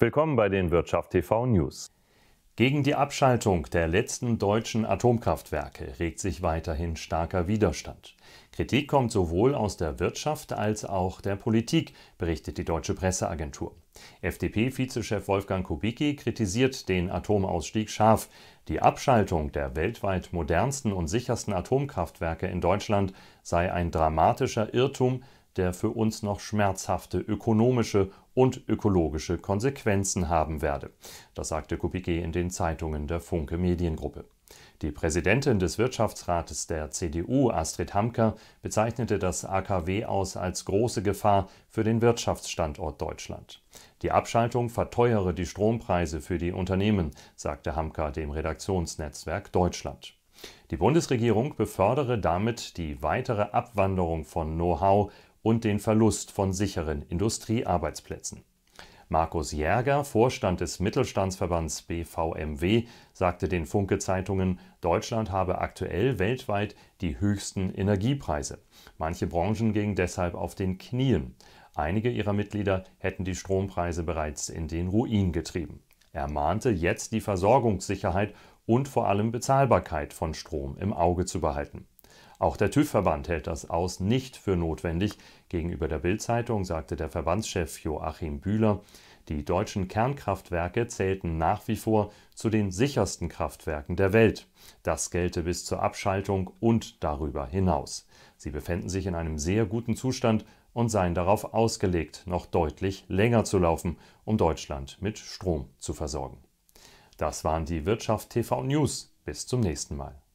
Willkommen bei den Wirtschaft TV News. Gegen die Abschaltung der letzten deutschen Atomkraftwerke regt sich weiterhin starker Widerstand. Kritik kommt sowohl aus der Wirtschaft als auch der Politik, berichtet die deutsche Presseagentur. FDP-Vizechef Wolfgang Kubicki kritisiert den Atomausstieg scharf. Die Abschaltung der weltweit modernsten und sichersten Atomkraftwerke in Deutschland sei ein dramatischer Irrtum, der für uns noch schmerzhafte ökonomische und ökologische Konsequenzen haben werde. Das sagte Kubicki in den Zeitungen der Funke Mediengruppe. Die Präsidentin des Wirtschaftsrates der CDU, Astrid Hamker, bezeichnete das AKW aus als große Gefahr für den Wirtschaftsstandort Deutschland. Die Abschaltung verteuere die Strompreise für die Unternehmen, sagte Hamker dem Redaktionsnetzwerk Deutschland. Die Bundesregierung befördere damit die weitere Abwanderung von Know-how und den Verlust von sicheren Industriearbeitsplätzen. Markus Järger, Vorstand des Mittelstandsverbands BVMW, sagte den Funke-Zeitungen, Deutschland habe aktuell weltweit die höchsten Energiepreise. Manche Branchen gingen deshalb auf den Knien. Einige ihrer Mitglieder hätten die Strompreise bereits in den Ruin getrieben. Er mahnte jetzt die Versorgungssicherheit und vor allem Bezahlbarkeit von Strom im Auge zu behalten. Auch der TÜV-Verband hält das Aus nicht für notwendig. Gegenüber der Bild-Zeitung sagte der Verbandschef Joachim Bühler, die deutschen Kernkraftwerke zählten nach wie vor zu den sichersten Kraftwerken der Welt. Das gelte bis zur Abschaltung und darüber hinaus. Sie befänden sich in einem sehr guten Zustand und seien darauf ausgelegt, noch deutlich länger zu laufen, um Deutschland mit Strom zu versorgen. Das waren die Wirtschaft TV News. Bis zum nächsten Mal.